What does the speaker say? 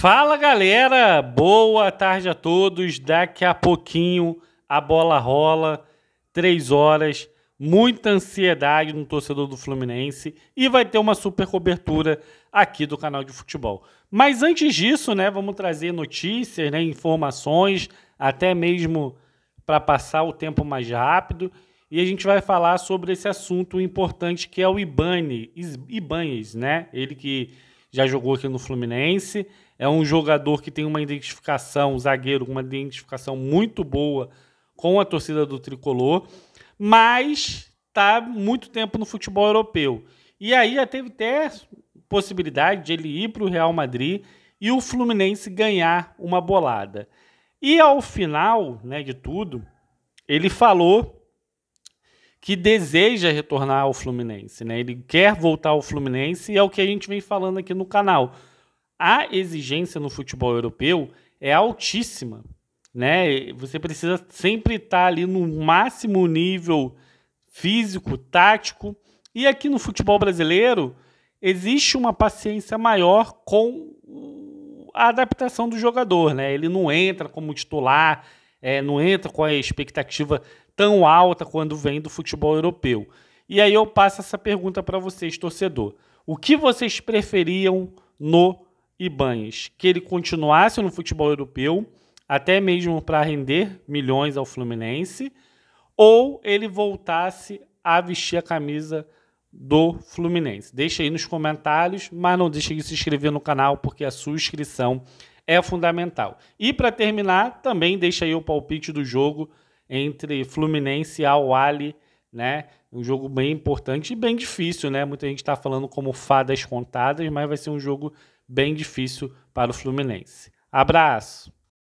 Fala galera, boa tarde a todos. Daqui a pouquinho a bola rola, três horas, muita ansiedade no torcedor do Fluminense e vai ter uma super cobertura aqui do canal de futebol. Mas antes disso, né, vamos trazer notícias, né, informações, até mesmo para passar o tempo mais rápido. E a gente vai falar sobre esse assunto importante que é o Ibane, Ibanez, né? Ele que já jogou aqui no Fluminense, é um jogador que tem uma identificação, um zagueiro, uma identificação muito boa com a torcida do tricolor, mas tá muito tempo no futebol europeu. E aí já teve até possibilidade de ele ir para o Real Madrid e o Fluminense ganhar uma bolada. E ao final né, de tudo, ele falou que deseja retornar ao Fluminense, né? Ele quer voltar ao Fluminense e é o que a gente vem falando aqui no canal a exigência no futebol europeu é altíssima, né? Você precisa sempre estar ali no máximo nível físico, tático. E aqui no futebol brasileiro existe uma paciência maior com a adaptação do jogador, né? Ele não entra como titular, é, não entra com a expectativa tão alta quando vem do futebol europeu. E aí eu passo essa pergunta para vocês, torcedor: o que vocês preferiam no Ibanes que ele continuasse no futebol europeu, até mesmo para render milhões ao Fluminense, ou ele voltasse a vestir a camisa do Fluminense. Deixa aí nos comentários, mas não deixe de se inscrever no canal porque a sua inscrição é fundamental. E para terminar, também deixa aí o palpite do jogo entre Fluminense e Al Ali né? Um jogo bem importante e bem difícil, né? Muita gente está falando como fadas contadas, mas vai ser um jogo bem difícil para o Fluminense. Abraço!